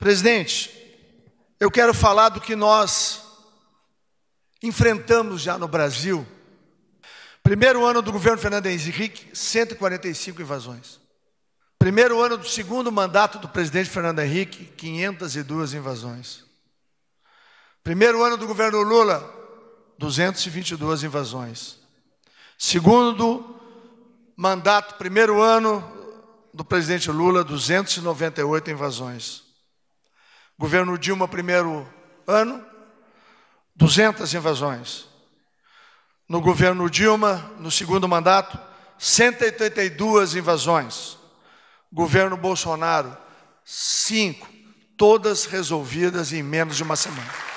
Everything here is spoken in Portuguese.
Presidente, eu quero falar do que nós enfrentamos já no Brasil. Primeiro ano do governo Fernando Henrique, 145 invasões. Primeiro ano do segundo mandato do presidente Fernando Henrique, 502 invasões. Primeiro ano do governo Lula, 222 invasões. Segundo mandato, primeiro ano do presidente Lula, 298 invasões. Governo Dilma, primeiro ano, 200 invasões. No governo Dilma, no segundo mandato, 182 invasões. Governo Bolsonaro, cinco, todas resolvidas em menos de uma semana.